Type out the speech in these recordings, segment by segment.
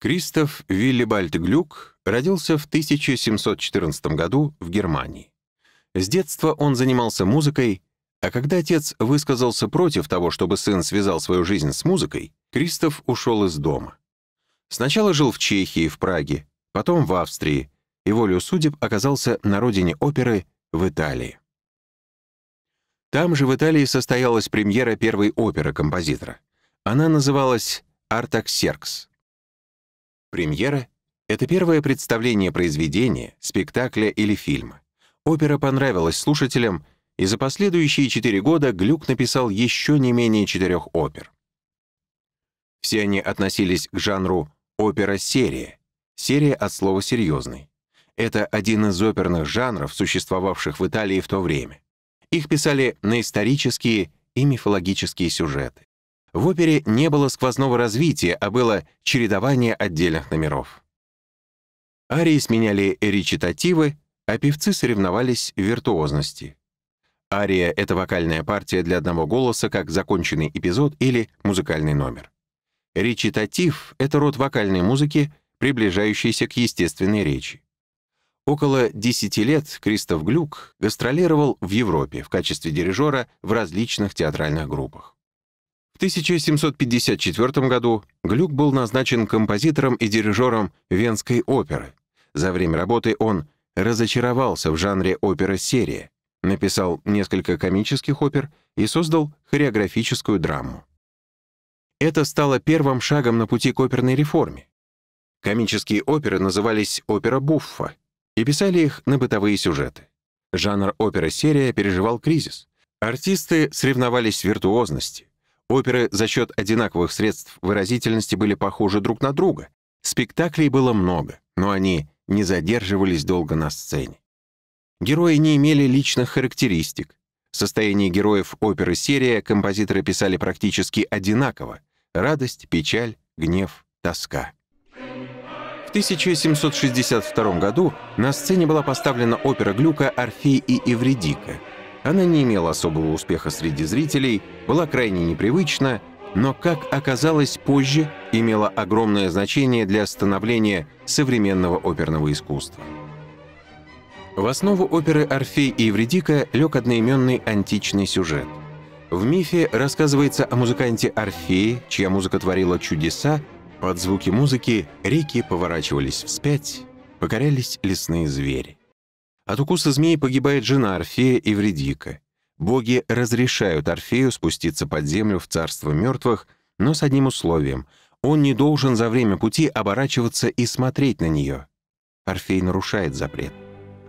Кристоф Виллибальд Глюк родился в 1714 году в Германии. С детства он занимался музыкой, а когда отец высказался против того, чтобы сын связал свою жизнь с музыкой, Кристоф ушел из дома. Сначала жил в Чехии, в Праге, потом в Австрии, и волю судеб оказался на родине оперы в Италии. Там же в Италии состоялась премьера первой оперы композитора. Она называлась «Артаксеркс». Премьера — это первое представление произведения, спектакля или фильма. Опера понравилась слушателям, и за последующие четыре года Глюк написал еще не менее четырех опер. Все они относились к жанру опера-серия, серия от слова «серьезный». Это один из оперных жанров, существовавших в Италии в то время. Их писали на исторические и мифологические сюжеты. В опере не было сквозного развития, а было чередование отдельных номеров. Арии сменяли речитативы, а певцы соревновались в виртуозности. Ария — это вокальная партия для одного голоса, как законченный эпизод или музыкальный номер. Речитатив — это род вокальной музыки, приближающийся к естественной речи. Около 10 лет Кристоф Глюк гастролировал в Европе в качестве дирижера в различных театральных группах. 1754 году Глюк был назначен композитором и дирижером Венской оперы. За время работы он разочаровался в жанре опера-серия, написал несколько комических опер и создал хореографическую драму. Это стало первым шагом на пути к оперной реформе. Комические оперы назывались опера буффа и писали их на бытовые сюжеты. Жанр опера-серия переживал кризис. Артисты соревновались в виртуозности. Оперы за счет одинаковых средств выразительности были похожи друг на друга. Спектаклей было много, но они не задерживались долго на сцене. Герои не имели личных характеристик. Состояние героев оперы серия композиторы писали практически одинаково — радость, печаль, гнев, тоска. В 1762 году на сцене была поставлена опера Глюка «Орфей и Эвредика», она не имела особого успеха среди зрителей, была крайне непривычна, но, как оказалось позже, имела огромное значение для становления современного оперного искусства. В основу оперы «Орфей и Евредика» лег одноименный античный сюжет. В мифе рассказывается о музыканте Орфее, чья музыка творила чудеса, под звуки музыки реки поворачивались вспять, покорялись лесные звери. От укуса змеи погибает жена Орфея и Вредика. Боги разрешают Орфею спуститься под землю в царство мертвых, но с одним условием — он не должен за время пути оборачиваться и смотреть на нее. Орфей нарушает запрет.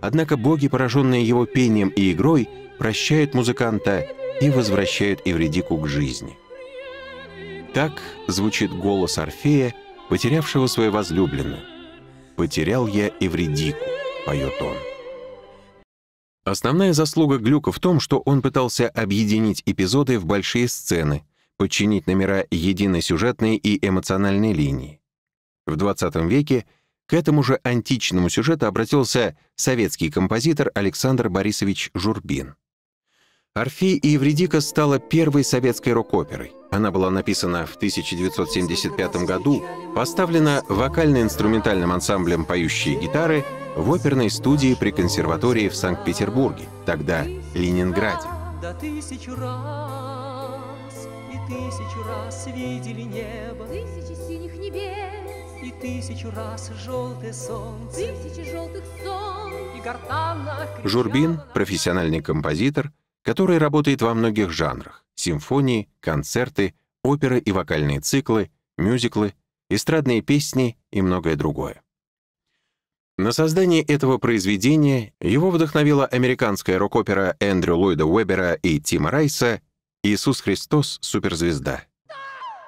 Однако боги, пораженные его пением и игрой, прощают музыканта и возвращают Эвредику к жизни. Так звучит голос Орфея, потерявшего свою возлюбленную. «Потерял я Эвредику», — поет он. Основная заслуга Глюка в том, что он пытался объединить эпизоды в большие сцены, подчинить номера единой сюжетной и эмоциональной линии. В 20 веке к этому же античному сюжету обратился советский композитор Александр Борисович Журбин. «Орфей и Евредика» стала первой советской рок-оперой. Она была написана в 1975 году, поставлена вокально-инструментальным ансамблем «Поющие гитары» в оперной студии при консерватории в Санкт-Петербурге, тогда Ленинграде. До тысячу раз и тысячу раз видели небо, тысячи синих небес, и тысячу раз желтое солнце, тысячи желтых солнц, и гортанно... Журбин — профессиональный композитор, который работает во многих жанрах — симфонии, концерты, оперы и вокальные циклы, мюзиклы, эстрадные песни и многое другое. На создание этого произведения его вдохновила американская рок-опера Эндрю Ллойда Уэббера и Тима Райса «Иисус Христос. Суперзвезда».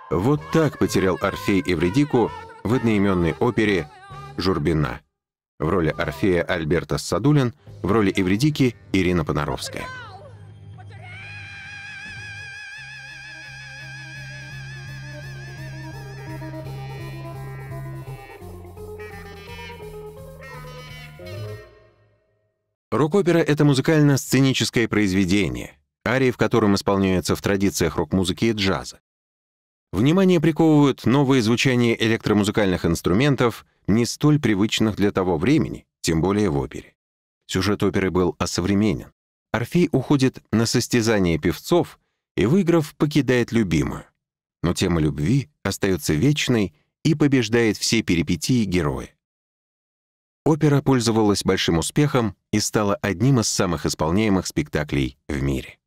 Вот так потерял Орфей Эвредику в одноименной опере «Журбина». В роли Орфея Альберта Садулин, в роли Эвредики Ирина Понаровская. Рок-опера — это музыкально-сценическое произведение, арии в котором исполняются в традициях рок-музыки и джаза. Внимание приковывают новые звучания электромузыкальных инструментов, не столь привычных для того времени, тем более в опере. Сюжет оперы был осовременен. Орфей уходит на состязание певцов и, выиграв, покидает любимую. Но тема любви остается вечной и побеждает все перипетии героя. Опера пользовалась большим успехом и стала одним из самых исполняемых спектаклей в мире.